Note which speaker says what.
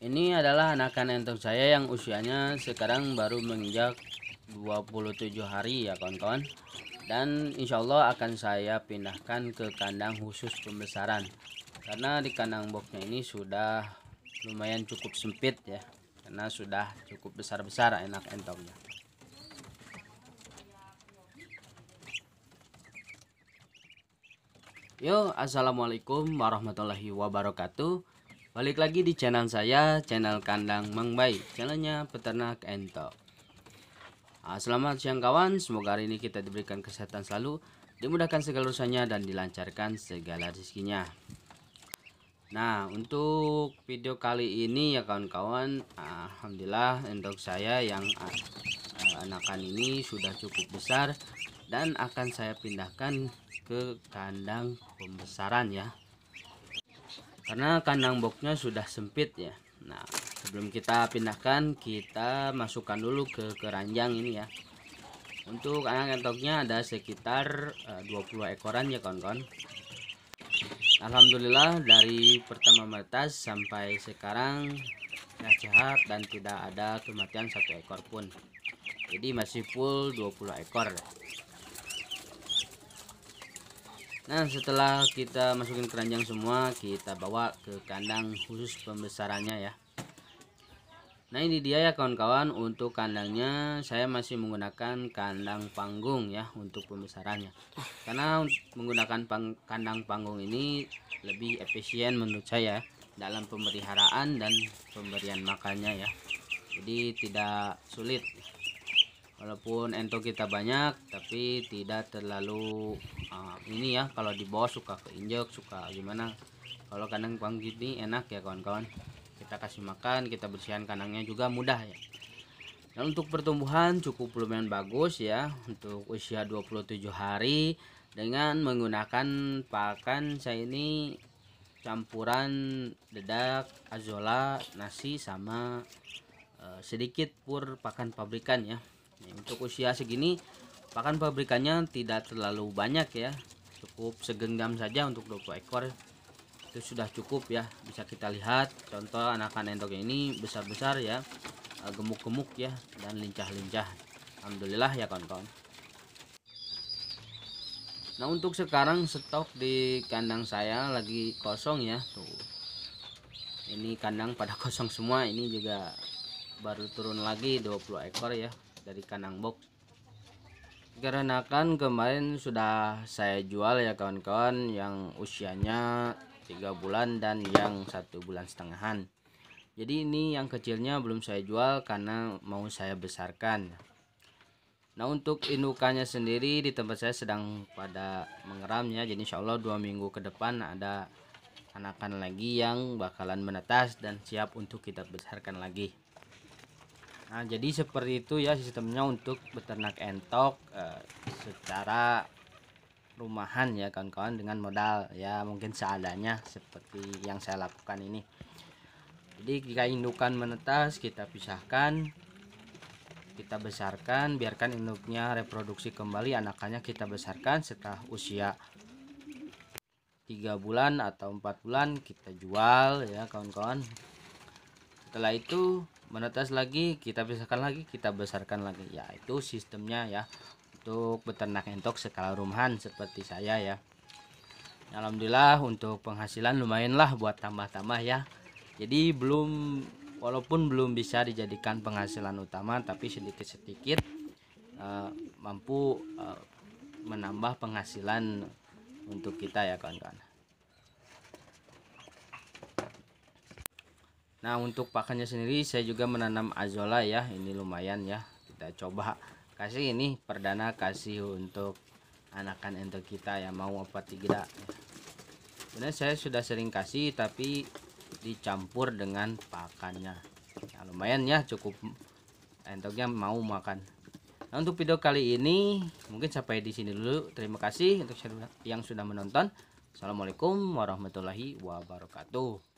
Speaker 1: Ini adalah anakan entok saya yang usianya sekarang baru menginjak 27 hari ya kawan-kawan Dan insya Allah akan saya pindahkan ke kandang khusus pembesaran Karena di kandang boxnya ini sudah lumayan cukup sempit ya Karena sudah cukup besar-besar enak entoknya. Yo, assalamualaikum warahmatullahi wabarakatuh. Balik lagi di channel saya, channel kandang Mang channelnya peternak entok. Nah, selamat siang kawan, semoga hari ini kita diberikan kesehatan selalu, dimudahkan segala urusannya dan dilancarkan segala rezekinya. Nah, untuk video kali ini ya kawan-kawan, alhamdulillah entok saya yang ah, ah, anakan ini sudah cukup besar dan akan saya pindahkan ke kandang pembesaran ya karena kandang boxnya sudah sempit ya Nah sebelum kita pindahkan kita masukkan dulu ke keranjang ini ya untuk anak entoknya ada sekitar eh, uh, 20 ekoran ya kawan-kawan Alhamdulillah dari pertama meretas sampai sekarang sudah sehat dan tidak ada kematian satu ekor pun jadi masih full 20 ekor Nah setelah kita masukin keranjang semua kita bawa ke kandang khusus pembesarannya ya Nah ini dia ya kawan-kawan untuk kandangnya saya masih menggunakan kandang panggung ya untuk pembesarannya Karena menggunakan pang kandang panggung ini lebih efisien menurut saya ya, dalam pemeliharaan dan pemberian makannya ya Jadi tidak sulit walaupun ento kita banyak tapi tidak terlalu uh, ini ya kalau di bawah suka keinjek suka gimana kalau kandang kuang gini enak ya kawan-kawan kita kasih makan kita bersihkan kandangnya juga mudah ya dan nah, untuk pertumbuhan cukup lumayan bagus ya untuk usia 27 hari dengan menggunakan pakan saya ini campuran dedak azola nasi sama eh, sedikit pur pakan pabrikan ya untuk usia segini pakan pabrikannya tidak terlalu banyak ya cukup segenggam saja untuk 20 ekor itu sudah cukup ya bisa kita lihat contoh anakan endok ini besar-besar ya eh, gemuk-gemuk ya dan lincah-lincah Alhamdulillah ya kawan-kawan Nah untuk sekarang stok di kandang saya lagi kosong ya tuh ini kandang pada kosong semua ini juga baru turun lagi 20 ekor ya dari Kanang Box karena kan kemarin sudah saya jual ya kawan-kawan yang usianya tiga bulan dan yang satu bulan setengahan jadi ini yang kecilnya belum saya jual karena mau saya besarkan nah untuk indukannya sendiri di tempat saya sedang pada mengeram ya jadi insya Allah dua minggu ke depan ada anakan lagi yang bakalan menetas dan siap untuk kita besarkan lagi Nah, jadi seperti itu ya sistemnya untuk beternak entok uh, secara rumahan ya kawan-kawan dengan modal ya mungkin seadanya seperti yang saya lakukan ini. Jadi jika indukan menetas kita pisahkan kita besarkan biarkan induknya reproduksi kembali anakannya kita besarkan setelah usia tiga bulan atau empat bulan kita jual ya kawan-kawan setelah itu menetas lagi kita pisahkan lagi kita besarkan lagi ya itu sistemnya ya untuk peternak entok skala rumahan seperti saya ya Alhamdulillah untuk penghasilan lumayan lah buat tambah-tambah ya jadi belum walaupun belum bisa dijadikan penghasilan utama tapi sedikit-sedikit uh, mampu uh, menambah penghasilan untuk kita ya kawan-kawan Nah untuk pakannya sendiri saya juga menanam azola ya ini lumayan ya kita coba kasih ini perdana kasih untuk anakan entok kita ya mau apa tidak sebenarnya saya sudah sering kasih tapi dicampur dengan pakannya nah, lumayan ya cukup entoknya mau makan nah untuk video kali ini mungkin sampai di sini dulu terima kasih untuk yang sudah menonton Assalamualaikum warahmatullahi wabarakatuh